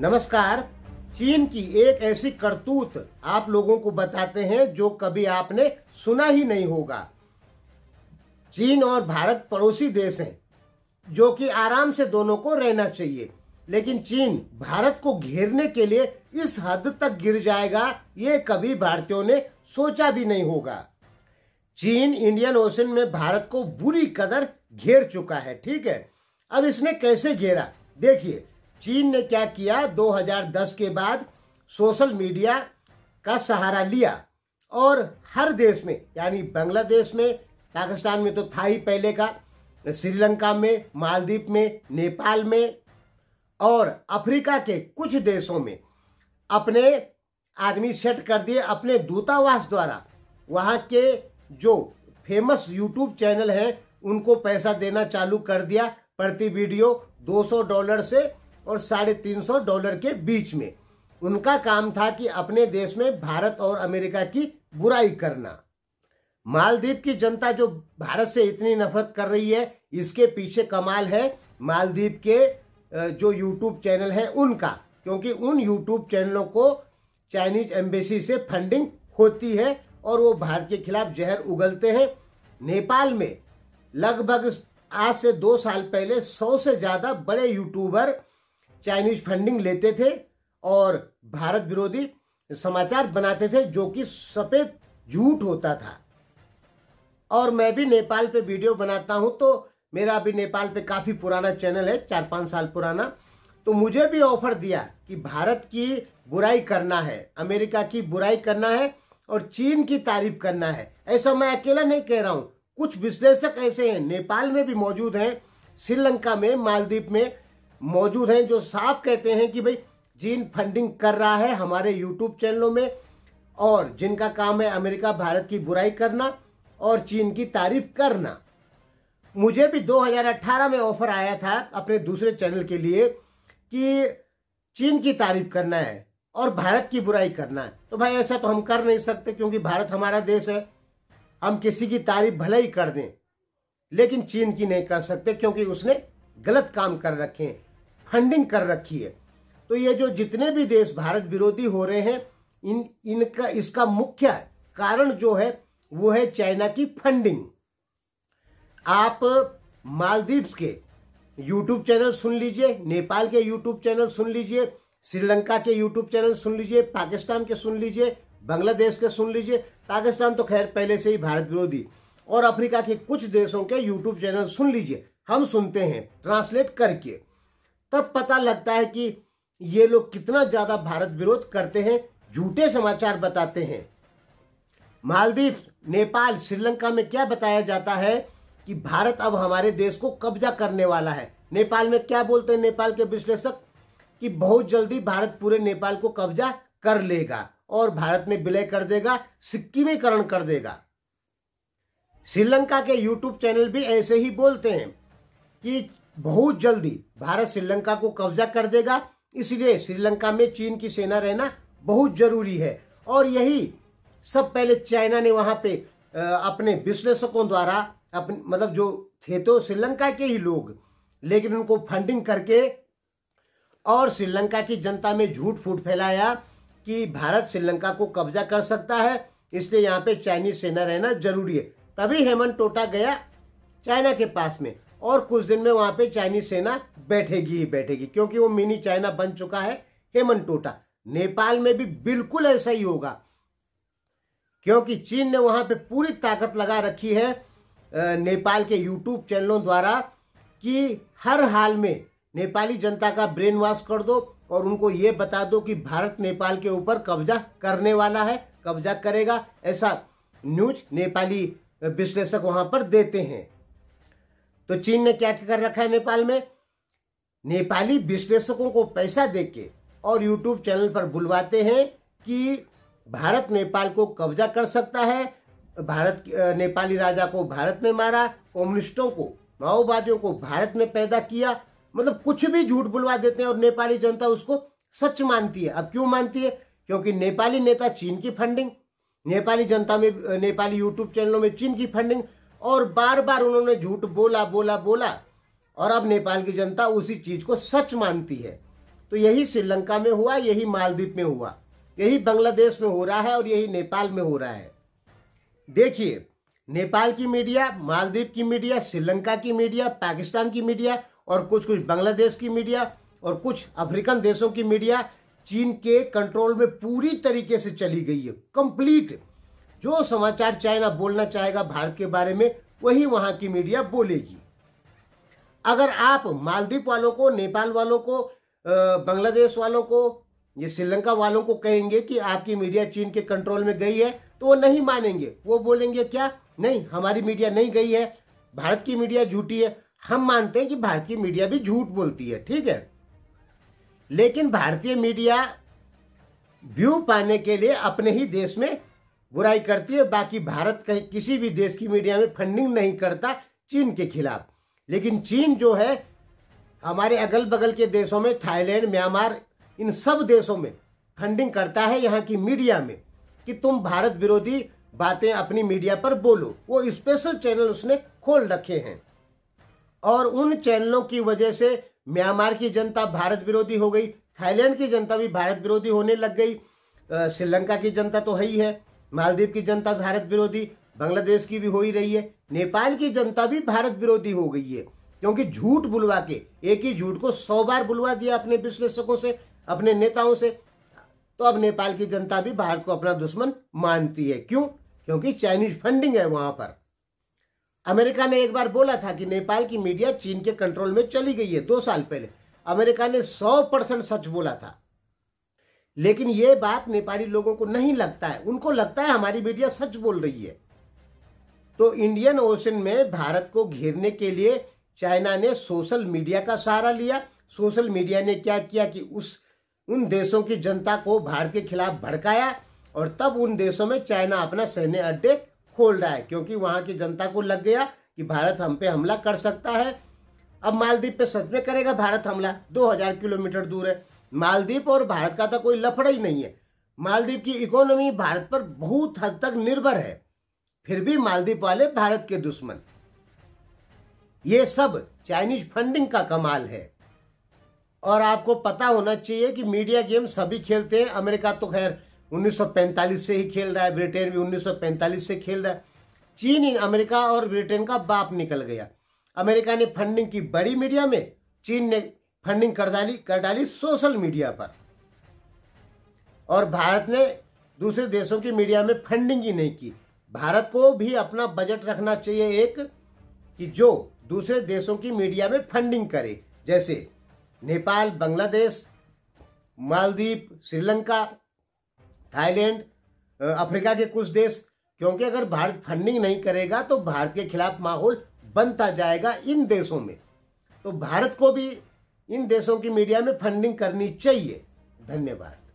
नमस्कार चीन की एक ऐसी करतूत आप लोगों को बताते हैं जो कभी आपने सुना ही नहीं होगा चीन और भारत पड़ोसी देश हैं जो कि आराम से दोनों को रहना चाहिए लेकिन चीन भारत को घेरने के लिए इस हद तक गिर जाएगा ये कभी भारतीयों ने सोचा भी नहीं होगा चीन इंडियन ओशन में भारत को बुरी कदर घेर चुका है ठीक है अब इसने कैसे घेरा देखिए चीन ने क्या किया 2010 के बाद सोशल मीडिया का सहारा लिया और हर देश में यानी बांग्लादेश में पाकिस्तान में तो था ही पहले का श्रीलंका में मालदीप में नेपाल में और अफ्रीका के कुछ देशों में अपने आदमी सेट कर दिए अपने दूतावास द्वारा वहां के जो फेमस यूट्यूब चैनल हैं उनको पैसा देना चालू कर दिया प्रति वीडियो 200 डॉलर से और साढ़े तीन सौ डॉलर के बीच में उनका काम था कि अपने देश में भारत और अमेरिका की बुराई करना मालदीप की जनता जो भारत से इतनी नफरत कर रही है इसके पीछे कमाल है मालदीप के जो यूट्यूब चैनल है उनका क्योंकि उन यूट्यूब चैनलों को चाइनीज एम्बेसी से फंडिंग होती है और वो भारत के खिलाफ जहर उगलते हैं नेपाल में लगभग आज से दो साल पहले सौ से ज्यादा बड़े यूट्यूबर चाइनीज फंडिंग लेते थे और भारत विरोधी समाचार बनाते थे जो कि सफेद झूठ होता था और मैं भी नेपाल पे वीडियो बनाता हूं तो मेरा भी नेपाल पे काफी पुराना चैनल है चार पांच साल पुराना तो मुझे भी ऑफर दिया कि भारत की बुराई करना है अमेरिका की बुराई करना है और चीन की तारीफ करना है ऐसा मैं अकेला नहीं कह रहा हूं कुछ विश्लेषक ऐसे हैं नेपाल में भी मौजूद हैं श्रीलंका में मालदीप में मौजूद हैं जो साफ कहते हैं कि भाई चीन फंडिंग कर रहा है हमारे यूट्यूब चैनलों में और जिनका काम है अमेरिका भारत की बुराई करना और चीन की तारीफ करना मुझे भी 2018 में ऑफर आया था अपने दूसरे चैनल के लिए कि चीन की तारीफ करना है और भारत की बुराई करना है तो भाई ऐसा तो हम कर नहीं सकते क्योंकि भारत हमारा देश है हम किसी की तारीफ भले ही कर दें लेकिन चीन की नहीं कर सकते क्योंकि उसने गलत काम कर रखे हैं फंडिंग कर रखी है तो ये जो जितने भी देश भारत विरोधी हो रहे हैं इन इनका इसका मुख्य कारण जो है वो है चाइना की फंडिंग आप मालदीव्स के यूट्यूब चैनल सुन लीजिए नेपाल के यूट्यूब चैनल सुन लीजिए श्रीलंका के यूट्यूब चैनल सुन लीजिए पाकिस्तान के सुन लीजिए बांग्लादेश के सुन लीजिए पाकिस्तान तो खैर पहले से ही भारत विरोधी और अफ्रीका के कुछ देशों के यूट्यूब चैनल सुन लीजिए हम सुनते हैं ट्रांसलेट करके तब पता लगता है कि ये लोग कितना ज्यादा भारत विरोध करते हैं झूठे समाचार बताते हैं मालदीव नेपाल श्रीलंका में क्या बताया जाता है कि भारत अब हमारे देश को कब्जा करने वाला है नेपाल में क्या बोलते हैं नेपाल के विश्लेषक कि बहुत जल्दी भारत पूरे नेपाल को कब्जा कर लेगा और भारत में विलय कर देगा सिक्किमीकरण कर देगा श्रीलंका के यूट्यूब चैनल भी ऐसे ही बोलते हैं कि बहुत जल्दी भारत श्रीलंका को कब्जा कर देगा इसलिए श्रीलंका में चीन की सेना रहना बहुत जरूरी है और यही सब पहले चाइना ने वहां पे अपने विश्लेषकों द्वारा अपने मतलब जो थे तो श्रीलंका के ही लोग लेकिन उनको फंडिंग करके और श्रीलंका की जनता में झूठ फूट फैलाया कि भारत श्रीलंका को कब्जा कर सकता है इसलिए यहाँ पे चाइनीज सेना रहना जरूरी है तभी हेमंत टोटा गया चाइना के पास में और कुछ दिन में वहां पे चाइनीज सेना बैठेगी ही बैठेगी क्योंकि वो मिनी चाइना बन चुका है हेमन टोटा नेपाल में भी बिल्कुल ऐसा ही होगा क्योंकि चीन ने वहां पे पूरी ताकत लगा रखी है नेपाल के यूट्यूब चैनलों द्वारा कि हर हाल में नेपाली जनता का ब्रेन वॉश कर दो और उनको ये बता दो कि भारत नेपाल के ऊपर कब्जा करने वाला है कब्जा करेगा ऐसा न्यूज नेपाली विश्लेषक वहां पर देते हैं तो चीन ने क्या कर रखा है नेपाल में नेपाली विश्लेषकों को पैसा देके और यूट्यूब चैनल पर बुलवाते हैं कि भारत नेपाल को कब्जा कर सकता है भारत नेपाली राजा को भारत ने मारा कम्युनिस्टों को माओवादियों को भारत ने पैदा किया मतलब कुछ भी झूठ बुलवा देते हैं और नेपाली जनता उसको सच मानती है अब क्यों मानती है क्योंकि नेपाली नेता चीन की फंडिंग नेपाली जनता में नेपाली यूट्यूब चैनलों में चीन की फंडिंग और बार बार उन्होंने झूठ बोला बोला बोला और अब नेपाल की जनता उसी चीज को सच मानती है तो यही श्रीलंका में हुआ यही मालदीप में हुआ यही बांग्लादेश में हो रहा है और यही नेपाल में हो रहा है देखिए नेपाल की मीडिया मालदीप की मीडिया श्रीलंका की मीडिया पाकिस्तान की मीडिया और कुछ कुछ बांग्लादेश की मीडिया और कुछ अफ्रीकन देशों की मीडिया चीन के कंट्रोल में पूरी तरीके से चली गई है कंप्लीट जो समाचार चाइना बोलना चाहेगा भारत के बारे में वही वहां की मीडिया बोलेगी अगर आप मालदीप वालों को नेपाल वालों को बांग्लादेश वालों को ये श्रीलंका वालों को कहेंगे कि आपकी मीडिया चीन के कंट्रोल में गई है तो वो नहीं मानेंगे वो बोलेंगे क्या नहीं हमारी मीडिया नहीं गई है भारत की मीडिया झूठी है हम मानते हैं कि भारत की मीडिया भी झूठ बोलती है ठीक है लेकिन भारतीय मीडिया व्यू पाने के लिए अपने ही देश में बुराई करती है बाकी भारत कहीं किसी भी देश की मीडिया में फंडिंग नहीं करता चीन के खिलाफ लेकिन चीन जो है हमारे अगल बगल के देशों में थाईलैंड म्यांमार इन सब देशों में फंडिंग करता है यहाँ की मीडिया में कि तुम भारत विरोधी बातें अपनी मीडिया पर बोलो वो स्पेशल चैनल उसने खोल रखे हैं और उन चैनलों की वजह से म्यांमार की जनता भारत विरोधी हो गई थाईलैंड की जनता भी भारत विरोधी होने लग गई श्रीलंका की जनता तो है ही है मालदीव की जनता भारत विरोधी बांग्लादेश की भी हो ही रही है नेपाल की जनता भी भारत विरोधी हो गई है क्योंकि झूठ बुलवा के एक ही झूठ को सौ बार बुलवा दिया अपने विश्लेषकों से अपने नेताओं से तो अब नेपाल की जनता भी भारत को अपना दुश्मन मानती है क्यों क्योंकि चाइनीज फंडिंग है वहां पर अमेरिका ने एक बार बोला था कि नेपाल की मीडिया चीन के कंट्रोल में चली गई है दो साल पहले अमेरिका ने सौ परसेंट सच बोला था लेकिन ये बात नेपाली लोगों को नहीं लगता है उनको लगता है हमारी मीडिया सच बोल रही है तो इंडियन ओशन में भारत को घेरने के लिए चाइना ने सोशल मीडिया का सहारा लिया सोशल मीडिया ने क्या किया कि उस उन देशों की जनता को भारत के खिलाफ भड़काया और तब उन देशों में चाइना अपना सैन्य अड्डे खोल रहा है क्योंकि वहां की जनता को लग गया कि भारत हम पे हमला कर सकता है अब मालदीप पे सच में करेगा भारत हमला 2000 किलोमीटर दूर है मालदीप और भारत का तो कोई लफड़ा ही नहीं है मालदीप की इकोनॉमी भारत पर बहुत हद तक निर्भर है फिर भी मालदीप वाले भारत के दुश्मन ये सब चाइनीज फंडिंग का कमाल है और आपको पता होना चाहिए कि मीडिया गेम सभी खेलते हैं अमेरिका तो खैर 1945 से ही खेल रहा है ब्रिटेन भी 1945 से खेल रहा है चीन इन अमेरिका और ब्रिटेन का बाप निकल गया अमेरिका ने फंडिंग की बड़ी मीडिया में चीन ने फंडिंग कर डाली कर डाली सोशल मीडिया पर और भारत ने दूसरे देशों की मीडिया में फंडिंग ही नहीं की भारत को भी अपना बजट रखना चाहिए एक कि जो दूसरे देशों की मीडिया में फंडिंग करे जैसे नेपाल बांग्लादेश मालदीव श्रीलंका थाईलैंड अफ्रीका के कुछ देश क्योंकि अगर भारत फंडिंग नहीं करेगा तो भारत के खिलाफ माहौल बनता जाएगा इन देशों में तो भारत को भी इन देशों की मीडिया में फंडिंग करनी चाहिए धन्यवाद